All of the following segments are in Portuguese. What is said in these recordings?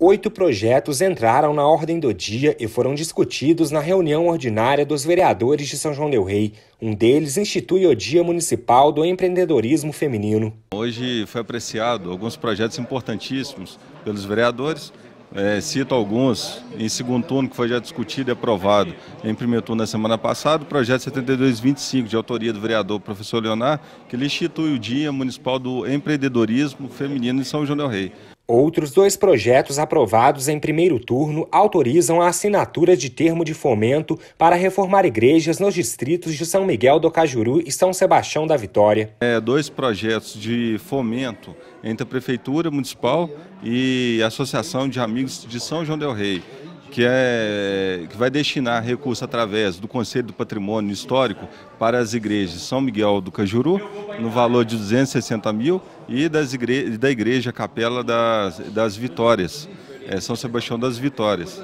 Oito projetos entraram na ordem do dia e foram discutidos na reunião ordinária dos vereadores de São João Del Rei. Um deles institui o Dia Municipal do Empreendedorismo Feminino. Hoje foi apreciado alguns projetos importantíssimos pelos vereadores. É, cito alguns, em segundo turno que foi já discutido e aprovado em primeiro turno na semana passada, o projeto 7225 de autoria do vereador professor Leonar, que ele institui o Dia Municipal do Empreendedorismo Feminino em São João del Rei. Outros dois projetos aprovados em primeiro turno autorizam a assinatura de termo de fomento para reformar igrejas nos distritos de São Miguel do Cajuru e São Sebastião da Vitória. É, dois projetos de fomento entre a Prefeitura Municipal e a Associação de Amigos de São João del Rei que, é, que vai destinar recursos através do Conselho do Patrimônio Histórico para as igrejas São Miguel do Cajuru, no valor de 260 mil, e das igre, da Igreja Capela das, das Vitórias, é, São Sebastião das Vitórias.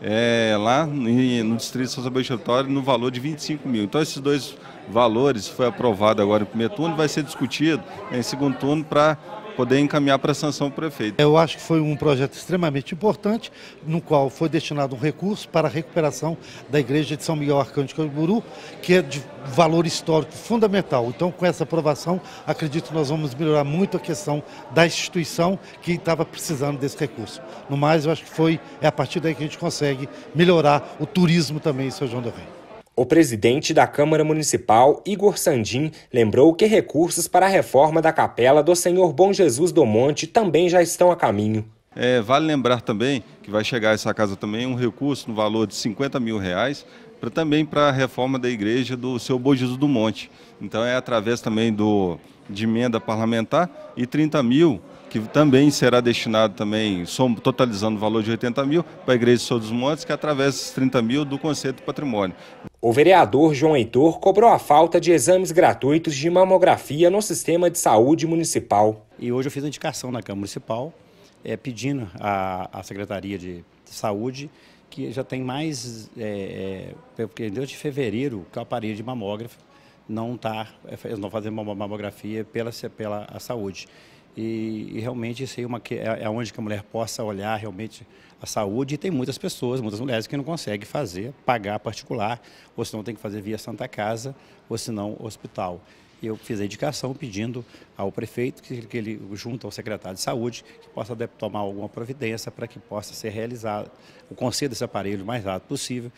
É, lá no Distrito de São Sebastião Vitória, no valor de 25 mil. Então, esses dois valores foi aprovado agora em primeiro turno, vai ser discutido em segundo turno para poder encaminhar para a sanção do prefeito. Eu acho que foi um projeto extremamente importante, no qual foi destinado um recurso para a recuperação da igreja de São Miguel Arcanjo Buru, que é de valor histórico fundamental. Então, com essa aprovação, acredito que nós vamos melhorar muito a questão da instituição que estava precisando desse recurso. No mais, eu acho que foi é a partir daí que a gente consegue melhorar o turismo também em São João do Rei. O presidente da Câmara Municipal, Igor Sandim, lembrou que recursos para a reforma da capela do Senhor Bom Jesus do Monte também já estão a caminho. É, vale lembrar também que vai chegar a essa casa também um recurso no valor de 50 mil reais para também para a reforma da igreja do Senhor Bom Jesus do Monte. Então é através também do de emenda parlamentar e 30 mil que também será destinado também, totalizando o valor de 80 mil, para a Igreja de São dos Montes, que através desses 30 mil do conceito do Patrimônio. O vereador João Heitor cobrou a falta de exames gratuitos de mamografia no sistema de saúde municipal. E hoje eu fiz a indicação na Câmara Municipal, é, pedindo à, Secretaria de Saúde que já tem mais, é, é, desde fevereiro, que é aparelho de mamógrafo não tá, é, estar, não fazer uma mamografia pela, pela a saúde. E, e, realmente isso aí é, uma, é, é onde que a mulher possa olhar realmente a saúde. E tem muitas pessoas, muitas mulheres que não conseguem fazer, pagar particular, ou senão tem que fazer via Santa Casa, ou senão hospital. e Eu fiz a indicação pedindo ao prefeito que, que ele, junto ao secretário de saúde, que possa tomar alguma providência para que possa ser realizado o conselho desse aparelho o mais rápido possível.